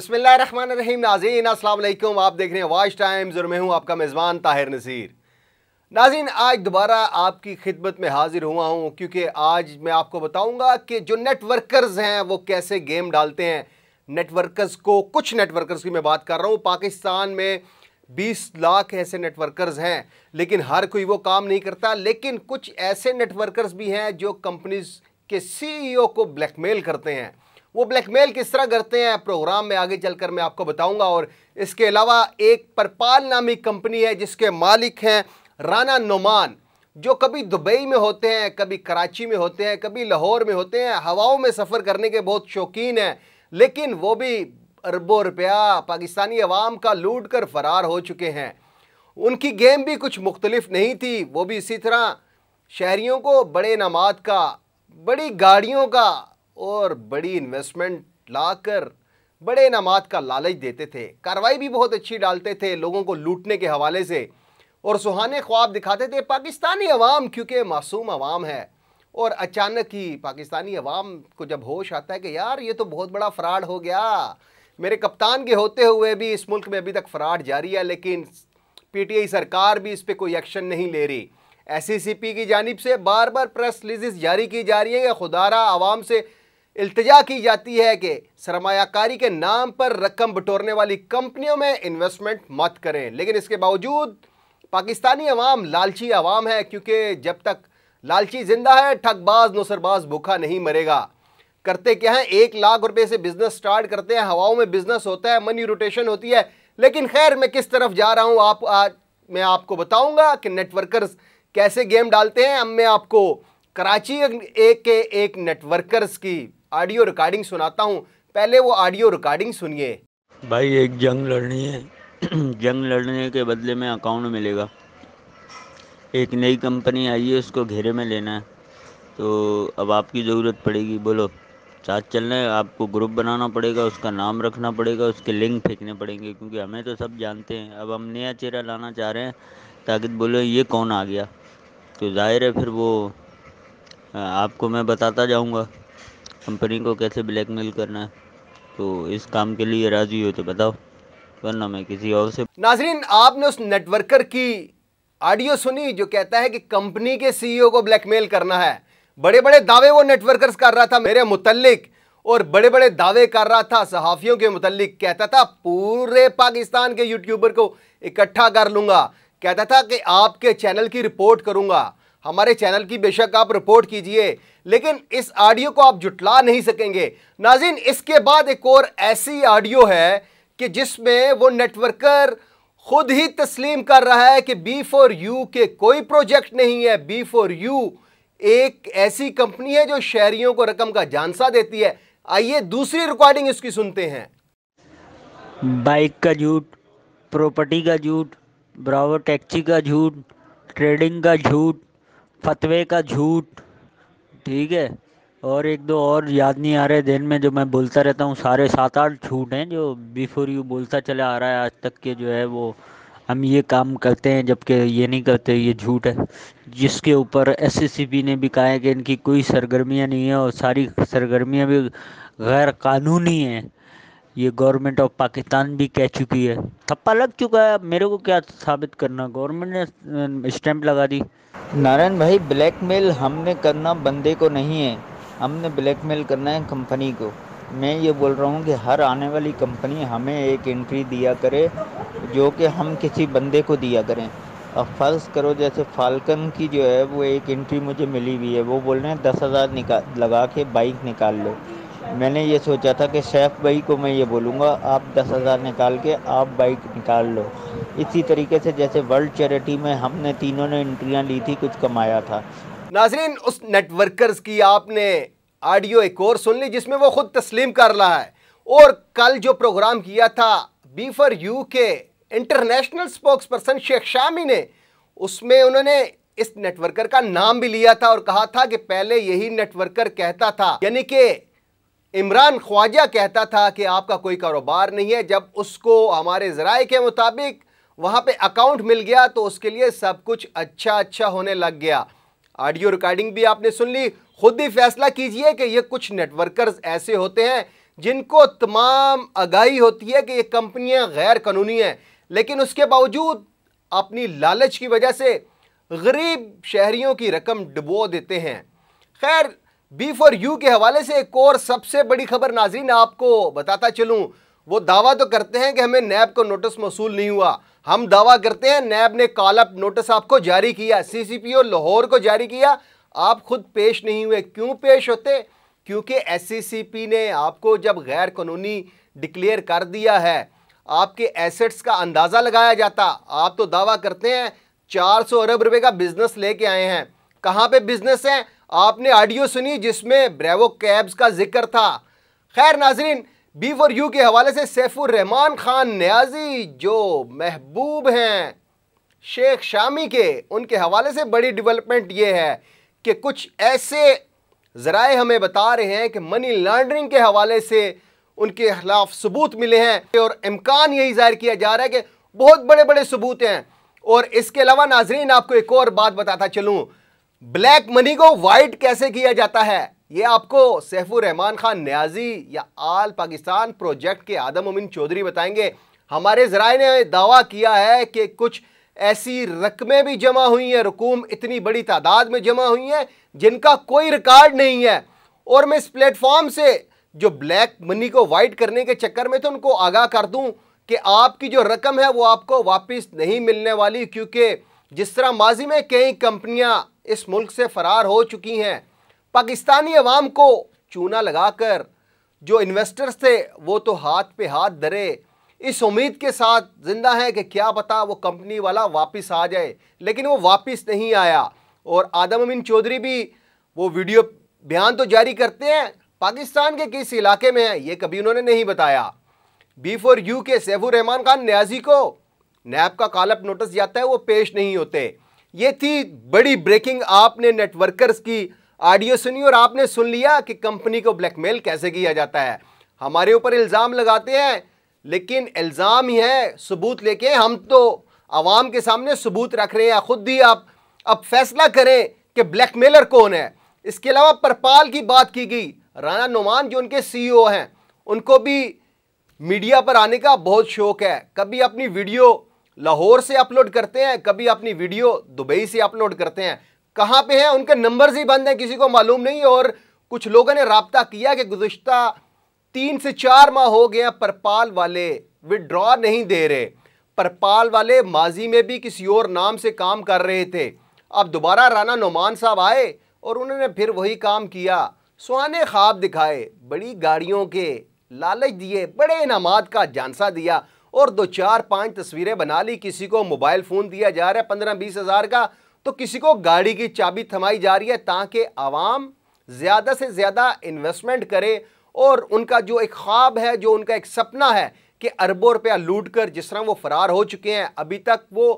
बसमिल रहीम नाजीन असलम आप देख रहे हैं वाश टाइम्स और मैं हूं आपका मेज़बान ताहिर नसीर नाजीन आज दोबारा आपकी खिदमत में हाजिर हुआ हूं क्योंकि आज मैं आपको बताऊंगा कि जो नेटवर्कर्स हैं वो कैसे गेम डालते हैं नेटवर्कर्स को कुछ नेटवर्कर्स की मैं बात कर रहा हूं पाकिस्तान में 20 लाख ऐसे नेटवर्कर्स हैं लेकिन हर कोई वो काम नहीं करता लेकिन कुछ ऐसे नेटवर्कर्स भी हैं जो कंपनीज के सी e को ब्लैकमेल करते हैं वो ब्लैकमेल किस तरह करते हैं प्रोग्राम में आगे चलकर मैं आपको बताऊंगा और इसके अलावा एक परपाल नामी कंपनी है जिसके मालिक हैं राना नुमान जो कभी दुबई में होते हैं कभी कराची में होते हैं कभी लाहौर में होते हैं हवाओं में सफ़र करने के बहुत शौकीन हैं लेकिन वो भी अरबों रुपया पाकिस्तानी अवाम का लूट कर फरार हो चुके हैं उनकी गेम भी कुछ मुख्तलिफ नहीं थी वो भी इसी तरह शहरीों को बड़े नमाद का बड़ी गाड़ियों का और बड़ी इन्वेस्टमेंट लाकर बड़े इनाम का लालच देते थे कार्रवाई भी बहुत अच्छी डालते थे लोगों को लूटने के हवाले से और सुहाने ख्वाब दिखाते थे पाकिस्तानी अवाम क्योंकि मासूम अवाम है और अचानक ही पाकिस्तानी अवाम को जब होश आता है कि यार ये तो बहुत बड़ा फ्रॉड हो गया मेरे कप्तान के होते हुए भी इस मुल्क में अभी तक फ्रॉड जारी है लेकिन पीटीआई सरकार भी इस पर कोई एक्शन नहीं ले रही एस e की जानब से बार बार प्रेस रिलीज जारी की जा रही है या खुदारा आवाम से इल्तजा की जाती है कि सरमाकारी के नाम पर रकम बटोरने वाली कंपनियों में इन्वेस्टमेंट मत करें लेकिन इसके बावजूद पाकिस्तानी अवाम लालची अवाम है क्योंकि जब तक लालची जिंदा है ठगबाज नौसरबाज भूखा नहीं मरेगा करते क्या है एक लाख रुपए से बिजनेस स्टार्ट करते हैं हवाओं में बिजनेस होता है मनी रोटेशन होती है लेकिन खैर मैं किस तरफ जा रहा हूँ आप आ, मैं आपको बताऊँगा कि नेटवर्कर्स कैसे गेम डालते हैं अब मैं आपको कराची एक के एक नेटवर्कर्स की ऑडियो रिकॉर्डिंग सुनाता हूँ पहले वो ऑडियो रिकॉर्डिंग सुनिए भाई एक जंग लड़नी है जंग लड़ने के बदले में अकाउंट मिलेगा एक नई कंपनी आई है उसको घेरे में लेना है तो अब आपकी ज़रूरत पड़ेगी बोलो साथ चलना है आपको ग्रुप बनाना पड़ेगा उसका नाम रखना पड़ेगा उसके लिंक फेंकने पड़ेंगे क्योंकि हमें तो सब जानते हैं अब हम नया चेहरा लाना चाह रहे हैं ताकि बोले ये कौन आ गया तो जाहिर है फिर वो आपको मैं बताता जाऊँगा कंपनी को कैसे ब्लैकमेल करना है तो इस काम के लिए राजी हो तो बताओ वरना मैं किसी और से नाजरीन आपने उस नेटवर्कर की ऑडियो सुनी जो कहता है कि कंपनी के सीईओ e को ब्लैकमेल करना है बड़े बड़े दावे वो नेटवर्कर्स कर रहा था मेरे मुतलिक और बड़े बड़े दावे कर रहा था सहाफ़ियों के मुतलिक कहता था पूरे पाकिस्तान के यूट्यूबर को इकट्ठा कर लूंगा कहता था कि आपके चैनल की रिपोर्ट करूंगा हमारे चैनल की बेशक आप रिपोर्ट कीजिए लेकिन इस ऑडियो को आप जुटला नहीं सकेंगे नाजिन इसके बाद एक और ऐसी ऑडियो है कि जिसमें वो नेटवर्कर खुद ही तस्लीम कर रहा है कि बी फॉर यू के कोई प्रोजेक्ट नहीं है बी फॉर यू एक ऐसी कंपनी है जो शहरियों को रकम का जानसा देती है आइए दूसरी रिकॉर्डिंग इसकी सुनते हैं बाइक का झूठ प्रॉपर्टी का झूठ ब्रावर टैक्सी का झूठ ट्रेडिंग का झूठ फतवे का झूठ ठीक है और एक दो और याद नहीं आ रहे दिन में जो मैं बोलता रहता हूँ सारे सात आठ झूठ हैं जो बिफोर यू बोलता चला आ रहा है आज तक के जो है वो हम ये काम करते हैं जबकि ये नहीं करते ये झूठ है जिसके ऊपर पी ने भी कहा है कि इनकी कोई सरगर्मियाँ नहीं है और सारी सरगर्मियाँ भी गैर कानूनी हैं ये गवर्नमेंट ऑफ पाकिस्तान भी कह चुकी है थप्पा लग चुका है मेरे को क्या साबित करना गवर्नमेंट ने स्टैंप लगा दी नारायण भाई ब्लैकमेल हमने करना बंदे को नहीं है हमने ब्लैकमेल करना है कंपनी को मैं ये बोल रहा हूँ कि हर आने वाली कंपनी हमें एक एंट्री दिया करे जो कि हम किसी बंदे को दिया करें अब फर्ज करो जैसे फाल्कन की जो है वो एक एंट्री मुझे मिली हुई है वो बोल रहे हैं दस हज़ार निकाल लगा के बाइक निकाल लो मैंने ये सोचा था कि सैफ भाई को मैं ये बोलूँगा आप दस हज़ार निकाल के आप बाइक निकाल लो इसी तरीके से जैसे वर्ल्ड चैरिटी में हमने तीनों ने इंट्रियाँ ली थी कुछ कमाया था नाजरीन उस नेटवर्कर्स की आपने ऑडियो एक और सुन ली जिसमें वो ख़ुद तस्लीम कर रहा है और कल जो प्रोग्राम किया था बी फॉर यू के international spokesperson Sheikh Shami ने उसमें उन्होंने इस नेटवर्कर का नाम भी लिया था और कहा था कि पहले यही नेटवर्कर कहता था यानी कि इमरान ख्वाजा कहता था कि आपका कोई कारोबार नहीं है जब उसको हमारे ज़राए के मुताबिक वहाँ पे अकाउंट मिल गया तो उसके लिए सब कुछ अच्छा अच्छा होने लग गया ऑडियो रिकॉर्डिंग भी आपने सुन ली खुद ही फैसला कीजिए कि ये कुछ नेटवर्कर्स ऐसे होते हैं जिनको तमाम आगाही होती है कि ये कंपनियां गैर कानूनी हैं लेकिन उसके बावजूद अपनी लालच की वजह से गरीब शहरीों की रकम डुबो देते हैं खैर बी फॉर यू के हवाले से एक और सबसे बड़ी खबर नाजरीन आपको बताता चलूं वो दावा तो करते हैं कि हमें नैब को नोटिस मौसू नहीं हुआ हम दावा करते हैं नैब ने काला नोटिस आपको जारी किया सी सी पी लाहौर को जारी किया आप खुद पेश नहीं हुए क्यों पेश होते क्योंकि एस सी सी पी ने आपको जब गैर कानूनी डिक्लेयर कर दिया है आपके एसेट्स का अंदाज़ा लगाया जाता आप तो दावा करते हैं 400 अरब रुपए का बिज़नेस लेके आए हैं कहाँ पे बिज़नेस है आपने ऑडियो सुनी जिसमें ब्रेवो कैब्स का जिक्र था खैर नाजरीन बी फॉर यू के हवाले से सैफुररहमान खान न्याजी जो महबूब हैं शेख शामी के उनके हवाले से बड़ी डेवलपमेंट ये है कि कुछ ऐसे ज़राए हमें बता रहे हैं कि मनी लॉन्ड्रिंग के हवाले से उनके खिलाफ सबूत मिले हैं और इम्कान यही जाहिर किया जा रहा है कि बहुत बड़े बड़े सबूत हैं और इसके अलावा नाजरीन आपको एक और बात बताता चलूँ ब्लैक मनी को वाइट कैसे किया जाता है ये आपको सैफुर रहमान खान न्याजी या आल पाकिस्तान प्रोजेक्ट के आदम उमिन चौधरी बताएंगे हमारे जराए ने दावा किया है कि कुछ ऐसी रकमें भी जमा हुई हैं रकूम इतनी बड़ी तादाद में जमा हुई हैं जिनका कोई रिकॉर्ड नहीं है और मैं इस प्लेटफॉर्म से जो ब्लैक मनी को वाइट करने के चक्कर में तो उनको आगाह कर दूं कि आपकी जो रकम है वो आपको वापस नहीं मिलने वाली क्योंकि जिस तरह माजी में कई कंपनियां इस मुल्क से फ़रार हो चुकी हैं पाकिस्तानी अवाम को चूना लगाकर जो इन्वेस्टर्स थे वो तो हाथ पे हाथ धरे इस उम्मीद के साथ ज़िंदा हैं कि क्या पता वो कंपनी वाला वापस आ जाए लेकिन वो वापस नहीं आया और आदम अमीन चौधरी भी वो वीडियो बयान तो जारी करते हैं पाकिस्तान के किस इलाके में है ये कभी उन्होंने नहीं बताया बी फोर यू के सैफुररहमान खान न्याजी को नैब का कालप नोटिस जाता है वो पेश नहीं होते ये थी बड़ी ब्रेकिंग आपने नेटवर्कर्स की ऑडियो सुनी और आपने सुन लिया कि कंपनी को ब्लैकमेल कैसे किया जाता है हमारे ऊपर इल्ज़ाम लगाते हैं लेकिन इल्ज़ाम ही है सबूत लेके हम तो आवाम के सामने सबूत रख रहे हैं ख़ुद ही आप अब फैसला करें कि ब्लैकमेलर कौन है इसके अलावा परपाल की बात की गई राना नुमान जो उनके सीईओ e हैं उनको भी मीडिया पर आने का बहुत शौक है कभी अपनी वीडियो लाहौर से अपलोड करते हैं कभी अपनी वीडियो दुबई से अपलोड करते हैं कहाँ पे हैं उनके नंबर्स ही बंद हैं किसी को मालूम नहीं और कुछ लोगों ने रबता किया कि गुज्त तीन से चार माह हो गए परपाल वाले विदड्रॉ नहीं दे रहे परपाल वाले माजी में भी किसी और नाम से काम कर रहे थे अब दोबारा राना नुमान साहब आए और उन्होंने फिर वही काम किया सुहाने ख्वाब दिखाए बड़ी गाड़ियों के लालच दिए बड़े इनाम का जानसा दिया और दो चार पांच तस्वीरें बना ली किसी को मोबाइल फ़ोन दिया जा रहा है पंद्रह बीस हज़ार का तो किसी को गाड़ी की चाबी थमाई जा रही है ताकि आवाम ज़्यादा से ज़्यादा इन्वेस्टमेंट करे और उनका जो एक ख्वाब है जो उनका एक सपना है कि अरबों रुपया लूट कर जिस तरह वो फ़रार हो चुके हैं अभी तक वो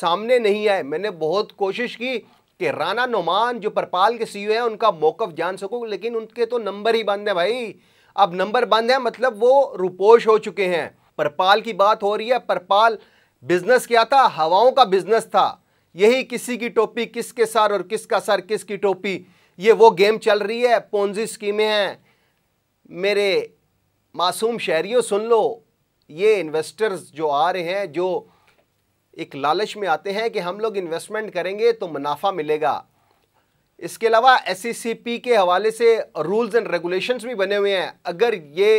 सामने नहीं आए मैंने बहुत कोशिश की कि राना नुमान जो परपाल के सी e हैं उनका मौक़ जान सकूँ लेकिन उनके तो नंबर ही बंद हैं भाई अब नंबर बंद है मतलब वो रुपोश हो चुके हैं परपाल की बात हो रही है परपाल बिजनेस क्या था हवाओं का बिजनेस था यही किसी की टोपी किसके सर और किसका सर किसकी टोपी ये वो गेम चल रही है पोन्जी स्कीमें हैं मेरे मासूम शहरियों सुन लो ये इन्वेस्टर्स जो आ रहे हैं जो एक लालच में आते हैं कि हम लोग इन्वेस्टमेंट करेंगे तो मुनाफा मिलेगा इसके अलावा एस e के हवाले से रूल्स एंड रेगुलेशंस भी बने हुए हैं अगर ये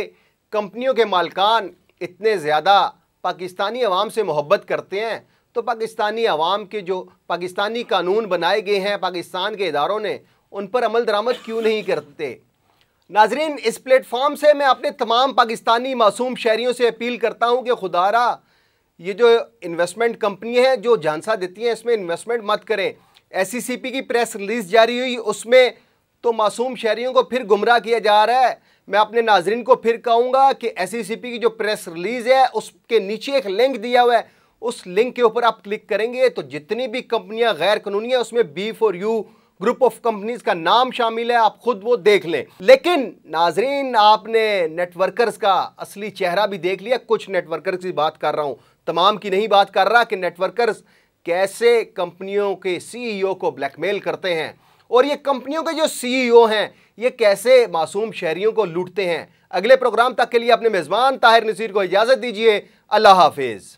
कंपनियों के मालकान इतने ज़्यादा पाकिस्तानी अवाम से मोहब्बत करते हैं तो पाकिस्तानी अवाम के जो पाकिस्तानी कानून बनाए गए हैं पाकिस्तान के इदारों ने उन पर अमल दरामद क्यों नहीं करते नाजरीन इस प्लेटफॉर्म से मैं अपने तमाम पाकिस्तानी मासूम शहरीों से अपील करता हूँ कि खुदारा ये जो इन्वेस्टमेंट कंपनी है जो जानसा देती हैं इसमें इन्वेस्टमेंट मत करें एस e की प्रेस रिलीज़ जारी हुई उसमें तो मासूम शहरीों को फिर गुमराह किया जा रहा है मैं अपने नाजरन को फिर कहूँगा कि एस e की जो प्रेस रिलीज़ है उसके नीचे एक लिंक दिया हुआ है उस लिंक के ऊपर आप क्लिक करेंगे तो जितनी भी कंपनियां गैर कानूनी हैं उसमें B four U group of companies का नाम शामिल है आप खुद वो देख लें लेकिन नाजरीन आपने नेटवर्कर्स का असली चेहरा भी देख लिया कुछ नेटवर्कर्स की बात कर रहा हूँ तमाम की नहीं बात कर रहा कि नेटवर्कर्स कैसे कंपनियों के सीईओ e को ब्लैकमेल करते हैं और ये कंपनियों के जो सीईओ e हैं ये कैसे मासूम शहरियों को लूटते हैं अगले प्रोग्राम तक के लिए अपने मेज़बान ताहिर नसीर को इजाज़त दीजिए अल्लाह हाफिज़